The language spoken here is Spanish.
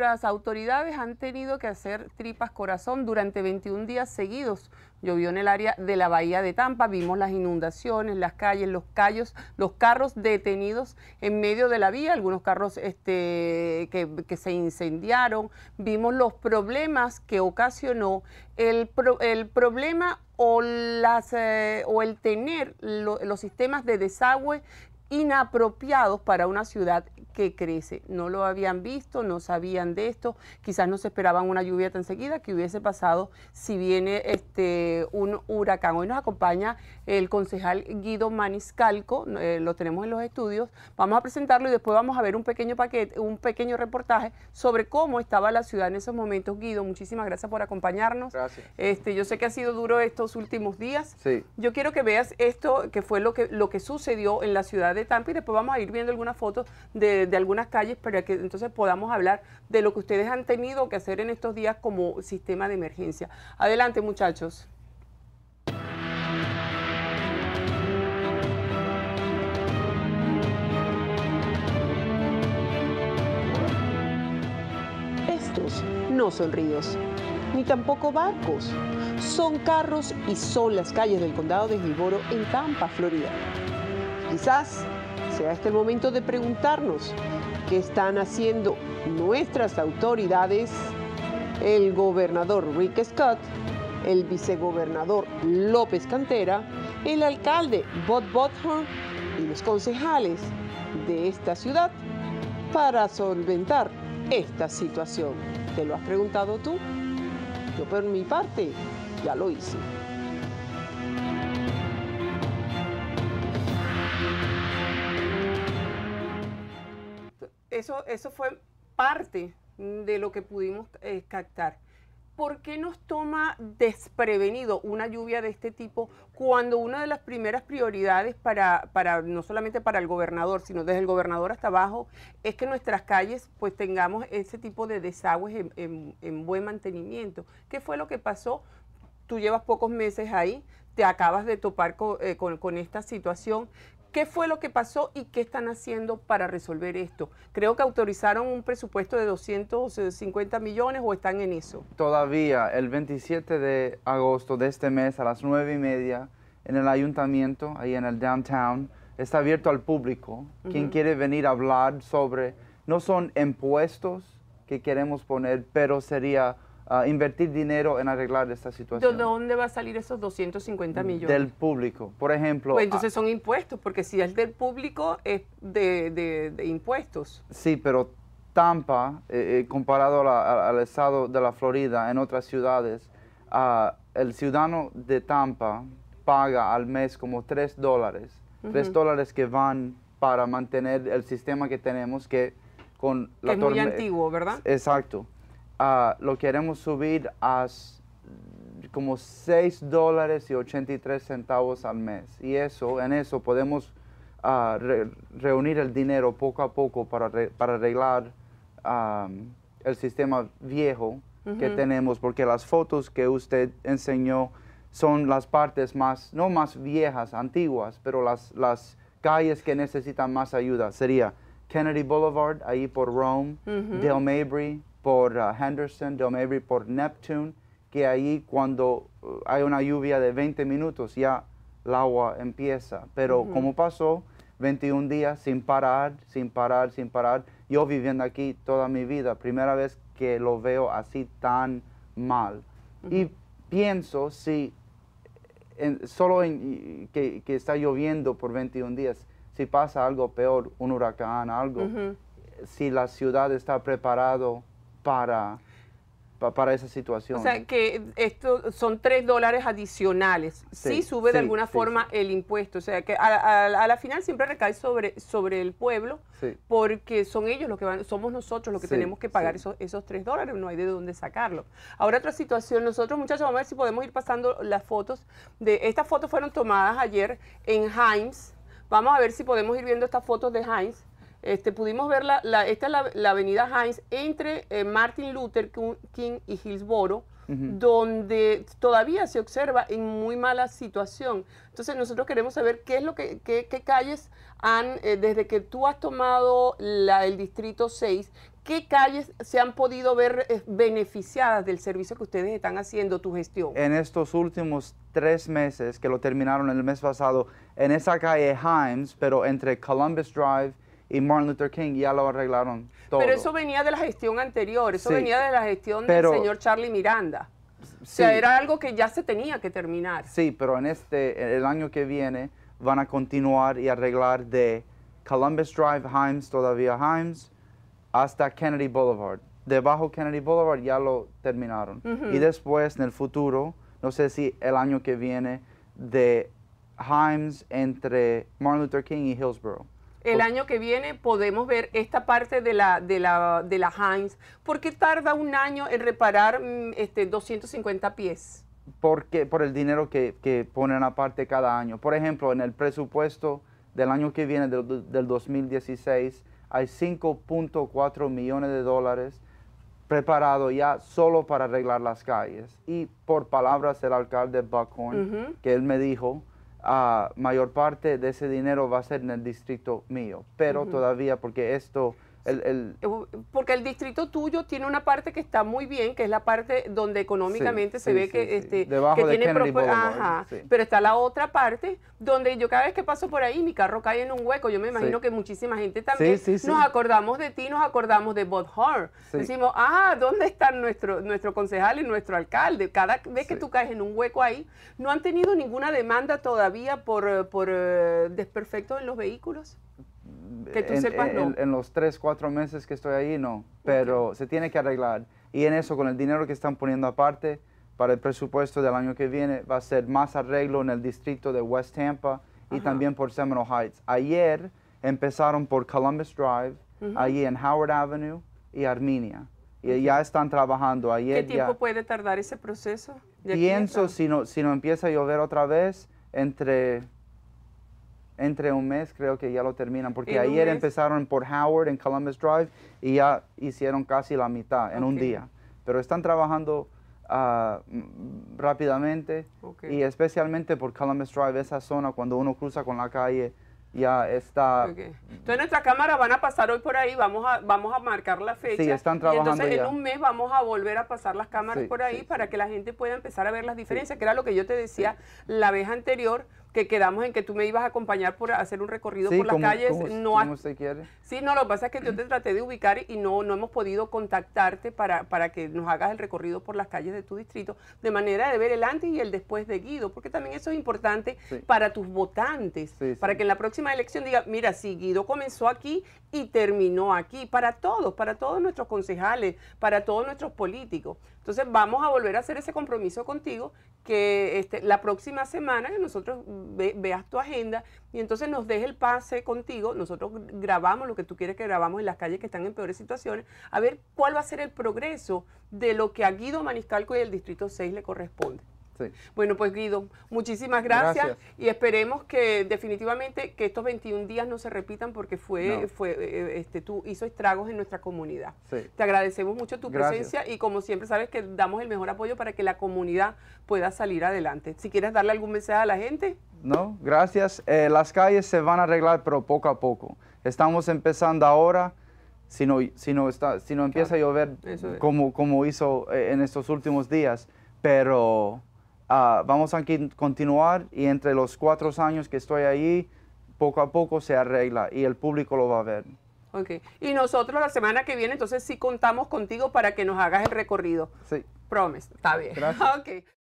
Las autoridades han tenido que hacer tripas corazón durante 21 días seguidos. Llovió en el área de la bahía de Tampa, vimos las inundaciones, las calles, los callos, los carros detenidos en medio de la vía, algunos carros este, que, se incendiaron, vimos los problemas que ocasionó el, problema o, las, eh, o el tener los sistemas de desagüe inapropiados para una ciudad que crece. No lo habían visto, no sabían de esto, quizás no se esperaban una lluvia tan seguida que hubiese pasado si viene este, un huracán. Hoy nos acompaña el concejal Guido Maniscalco, eh, lo tenemos en los estudios. Vamos a presentarlo y después vamos a ver un pequeño paquete, un pequeño reportaje sobre cómo estaba la ciudad en esos momentos. Guido, muchísimas gracias por acompañarnos. Gracias. Este, yo sé que ha sido duro estos últimos días. Yo quiero que veas esto que fue lo que, lo que sucedió en la ciudad de de Tampa y después vamos a ir viendo algunas fotos de, de algunas calles para que entonces podamos hablar de lo que ustedes han tenido que hacer en estos días como sistema de emergencia. Adelante muchachos. Estos no son ríos, ni tampoco barcos. Son carros y son las calles del condado de Gilboro en Tampa, Florida. Quizás sea este el momento de preguntarnos qué están haciendo nuestras autoridades, el gobernador Rick Scott, el vicegobernador López Cantera, el alcalde Bob Bothorn y los concejales de esta ciudad para solventar esta situación. ¿Te lo has preguntado tú? Yo por mi parte ya lo hice. eso, fue parte de lo que pudimos eh, captar. ¿Por qué nos toma desprevenido una lluvia de este tipo cuando una de las primeras prioridades para, para no solamente para el gobernador, sino desde el gobernador hasta abajo, es que nuestras calles pues tengamos ese tipo de desagües en, buen mantenimiento? ¿Qué fue lo que pasó? Tú llevas pocos meses ahí, te acabas de topar eh, con, esta situación qué fue lo que pasó y qué están haciendo para resolver esto. Creo que autorizaron un presupuesto de 250 millones o están en eso. Todavía el 27 de agosto de este mes a las 9 y media en el ayuntamiento, ahí en el downtown, está abierto al público. Quien quiere venir a hablar sobre, no son impuestos que queremos poner, pero sería invertir dinero en arreglar esta situación. ¿De dónde va a salir esos 250 millones? Del público, por ejemplo. Pues entonces son impuestos, porque si es del público es de, impuestos. Sí, pero Tampa, eh, eh, comparado al estado de la Florida, en otras ciudades, el ciudadano de Tampa paga al mes como 3 dólares. tres 3 dólares que van para mantener el sistema que tenemos, que con la es muy antiguo, ¿verdad? Exacto. Ah, lo queremos subir a como 6 dólares y 83 centavos al mes. Y eso, en eso podemos ah, reunir el dinero poco a poco para, para arreglar el sistema viejo que tenemos, porque las fotos que usted enseñó son las partes más, no más viejas, antiguas, pero las, las calles que necesitan más ayuda. Sería Kennedy Boulevard, ahí por Rome, uh por ah, Henderson, Henderson, Avery, por Neptune, que ahí cuando uh, hay una lluvia de 20 minutos ya el agua empieza. Pero como pasó 21 días sin parar, sin parar, sin parar, yo viviendo aquí toda mi vida, primera vez que lo veo así tan mal. Y pienso si solo en, que, está lloviendo por 21 días, si pasa algo peor, un huracán, algo, si la ciudad está preparado para, para esa situación. O sea, que esto son tres dólares adicionales. si sube de alguna forma el impuesto. O sea, que a, la final siempre recae sobre, sobre el pueblo, porque son ellos los que van, somos nosotros los que tenemos que pagar esos, esos dólares, no hay de dónde sacarlo. Ahora otra situación, nosotros muchachos, vamos a ver si podemos ir pasando las fotos. de Estas fotos fueron tomadas ayer en Heinz Vamos a ver si podemos ir viendo estas fotos de Heinz. Este, pudimos ver, la, esta es la, avenida Heinz entre eh, Martin Luther King y Hillsboro, donde todavía se observa en muy mala situación. Entonces nosotros queremos saber qué es lo que, qué, calles han, eh, desde que tú has tomado la, el Distrito 6, ¿qué calles se han podido ver eh, beneficiadas del servicio que ustedes están haciendo, tu gestión? En estos últimos tres meses, que lo terminaron el mes pasado, en esa calle heinz pero entre Columbus Drive y Martin Luther King ya lo arreglaron todo. Pero eso venía de la gestión anterior, eso venía de la gestión del señor Charlie Miranda. o sea, era algo que ya se tenía que terminar. Sí, pero en este, el año que viene van a continuar y arreglar de Columbus Drive, Himes, todavía Himes, hasta Kennedy Boulevard. Debajo Kennedy Boulevard ya lo terminaron. Y después, en el futuro, no sé si el año que viene, de Himes entre Martin Luther King y Hillsborough el año que viene podemos ver esta parte de la, de la, de la Heinz. ¿Por qué tarda un año en reparar mm, este, 250 pies? Porque, por el dinero que, que ponen aparte cada año. Por ejemplo, en el presupuesto del año que viene, del, 2016, hay 5.4 millones de dólares preparado ya solo para arreglar las calles. Y por palabras del alcalde Buckhorn, que él me dijo, uh, mayor parte de ese dinero va a ser en el distrito mío, pero todavía porque esto eh, porque el distrito tuyo tiene una parte que está muy bien, que es la parte donde económicamente se ve que, este, tiene propuestas, pero está la otra parte donde yo cada vez que paso por ahí mi carro cae en un hueco. Yo me imagino que muchísima gente también nos acordamos de ti, nos acordamos de Bob Hart. Decimos, ah, ¿dónde están nuestro, nuestro concejal y nuestro alcalde? Cada vez que tú caes en un hueco ahí, ¿no han tenido ninguna demanda todavía por, eh, por eh, desperfectos en los vehículos? en, los tres, cuatro meses que estoy ahí, no. Pero se tiene que arreglar. Y en eso, con el dinero que están poniendo aparte para el presupuesto del año que viene, va a ser más arreglo en el distrito de West Tampa y también por Seminole Heights. Ayer empezaron por Columbus Drive, allí en Howard Avenue y Armenia. Y ya están trabajando. Ayer ¿Qué tiempo puede tardar ese proceso? Pienso, si no, si no empieza a llover otra vez, entre entre un mes creo que ya lo terminan, porque ayer empezaron por Howard en Columbus Drive y ya hicieron casi la mitad en un día. Pero están trabajando ah, mm, rápidamente y especialmente por Columbus Drive, esa zona cuando uno cruza con la calle ya está. Entonces nuestras cámara van a pasar hoy por ahí, vamos a, vamos a marcar la fecha. Sí, están trabajando. entonces en un mes vamos a volver a pasar las cámaras por ahí para que la gente pueda empezar a ver las diferencias, que era lo que yo te decía la vez anterior, que quedamos en que tú me ibas a acompañar por hacer un recorrido por las calles. no no como quiere. Sí, no, lo que pasa es que yo te traté de ubicar y no, no hemos podido contactarte para, para que nos hagas el recorrido por las calles de tu distrito, de manera de ver el antes y el después de Guido, porque también eso es importante para tus votantes, para que en la próxima elección diga, mira, sí, Guido comenzó aquí y terminó aquí, para todos, para todos nuestros concejales, para todos nuestros políticos. Entonces vamos a volver a hacer ese compromiso contigo que este, la próxima semana que nosotros veas tu agenda y entonces nos deje el pase contigo. Nosotros grabamos lo que tú quieres que grabamos en las calles que están en peores situaciones, a ver cuál va a ser el progreso de lo que a Guido Maniscalco y el Distrito 6 le corresponde. Este, bueno, pues Guido, muchísimas gracias, y esperemos que definitivamente que estos 21 días no se repitan porque fue, fue eh, eh, este, tú hizo estragos en nuestra comunidad. Te agradecemos mucho tu presencia y como siempre sabes que damos el mejor apoyo para que la comunidad pueda salir adelante. Si quieres darle algún mensaje a la gente. No, gracias. Eh, las calles se van a arreglar pero poco a poco. Estamos empezando ahora si no, está, si empieza a llover como, como hizo en estos últimos días, pero Ah, vamos a continuar y entre los cuatro años que estoy ahí, poco a poco se arregla y el público lo va a ver. Ok, y nosotros la semana que viene entonces sí contamos contigo para que nos hagas el recorrido. Sí. Promise, está bien. Gracias. Okay.